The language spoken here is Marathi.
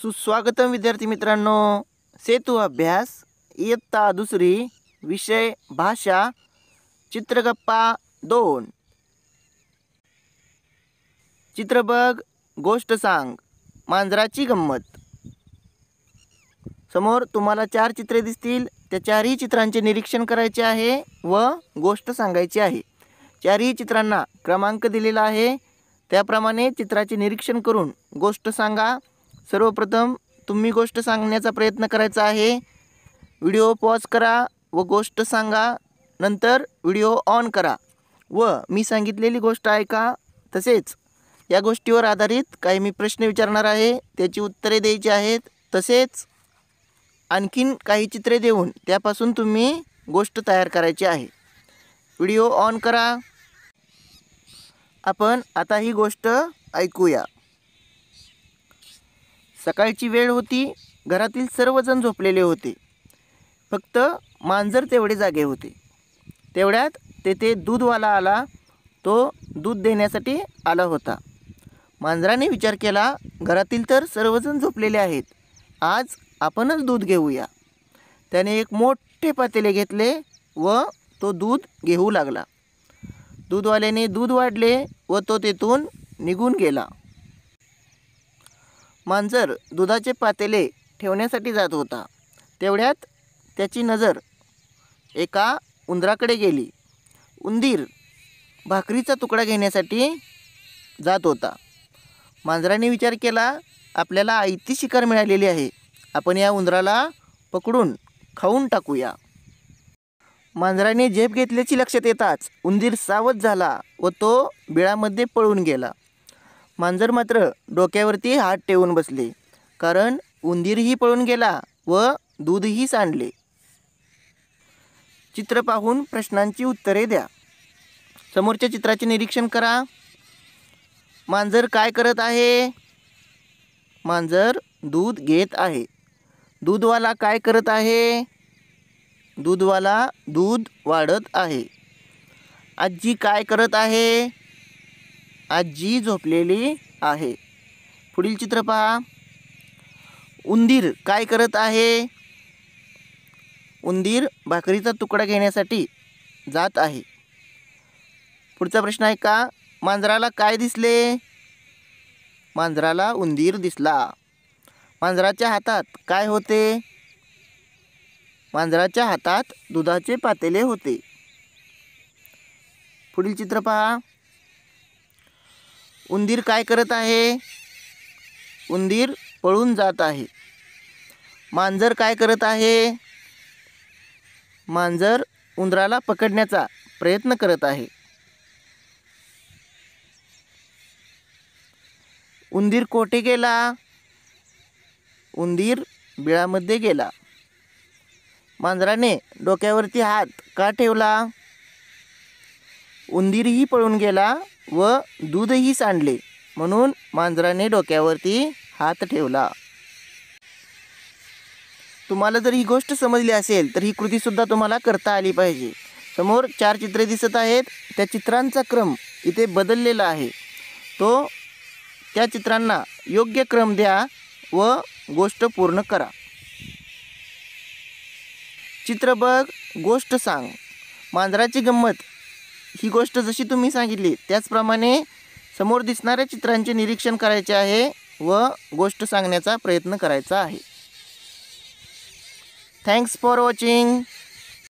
सुस्वागतम विद्यार्थी मित्रांनो सेतू अभ्यास इयत्ता दुसरी विषय भाषा चित्रगप्पा दोन चित्रबग गोष्ट सांग मांजराची गंमत समोर तुम्हाला चार चित्रे दिसतील त्या चारही चित्रांचे निरीक्षण करायचे आहे व गोष्ट सांगायची आहे चारही चित्रांना क्रमांक दिलेला आहे त्याप्रमाणे चित्राचे निरीक्षण करून गोष्ट सांगा सर्वप्रथम तुम्ही गोष्ट सांगण्याचा प्रयत्न करायचा आहे व्हिडिओ पॉज करा व गोष्ट सांगा नंतर व्हिडिओ ऑन करा व मी सांगितलेली गोष्ट ऐका तसेच या गोष्टीवर आधारित काही मी प्रश्न विचारणार आहे त्याची उत्तरे द्यायची आहेत तसेच आणखीन काही चित्रे देऊन त्यापासून तुम्ही गोष्ट तयार करायची आहे व्हिडिओ ऑन करा आपण आता ही गोष्ट ऐकूया सकाळची वेळ होती घरातील सर्वजण झोपलेले होते फक्त मांजर तेवढे जागे होते तेवढ्यात तेथे दूधवाला आला तो दूध देण्यासाठी आला होता मांजराने विचार केला घरातील तर सर्वजण झोपलेले आहेत आज आपणच दूध घेऊया त्याने एक मोठे पातेले घेतले व तो दूध घेऊ लागला दूधवाल्याने दूध वाढले व तो तेथून निघून गेला मांजर दुधाचे पातेले ठेवण्यासाठी जात होता तेवढ्यात त्याची नजर एका उंदराकडे गेली उंदीर भाकरीचा तुकडा घेण्यासाठी जात होता मांजराने विचार केला आपल्याला आईती शिकार मिळालेली आहे आपण या उंदराला पकडून खाऊन टाकूया मांजराने झेप घेतल्याची लक्षात येताच उंदीर सावध झाला व तो बिळामध्ये पळून गेला मांजर मात्र डोक्यावरती हात ठेवून बसले कारण उंदीरही पळून गेला व दूधही सांडले चित्र पाहून प्रश्नांची उत्तरे द्या समोरच्या चित्राचे निरीक्षण करा मांजर काय करत आहे मांजर दूध घेत आहे दूधवाला काय करत आहे दूधवाला दूध वाढत आहे आजी काय करत आहे आजी झोपलेली आहे पुढील चित्र पहा उंदीर काय करत आहे उंदीर भाकरीचा तुकडा घेण्यासाठी जात आहे पुढचा प्रश्न आहे का मांजराला काय दिसले मांजराला उंदीर दिसला मांजराच्या हातात काय होते मांजराच्या हातात दुधाचे पातेले होते पुढील चित्र पहा उंदीर काय करत आहे उंदीर पळून जात आहे मांजर काय करत आहे मांजर उंदराला पकडण्याचा प्रयत्न करत आहे उंदीर कोठे गेला उंदीर बिळामध्ये गेला मांजराने डोक्यावरती हात का ठेवला उंदीरही पळून गेला व दूधही सांडले म्हणून मांजराने डोक्यावरती हात ठेवला तुम्हाला जर ही गोष्ट समजली असेल तर ही कृतीसुद्धा तुम्हाला करता आली पाहिजे समोर चार चित्रे दिसत आहेत त्या चित्रांचा क्रम इथे बदललेला आहे तो त्या चित्रांना योग्य क्रम द्या व गोष्ट पूर्ण करा चित्र बघ गोष्ट सांग मांजराची गंमत ही गोष्ट जशी तुम्ही सांगितली त्याचप्रमाणे समोर दिसणाऱ्या चित्रांचे निरीक्षण करायचे आहे व गोष्ट सांगण्याचा प्रयत्न करायचा आहे थँक्स फॉर वॉचिंग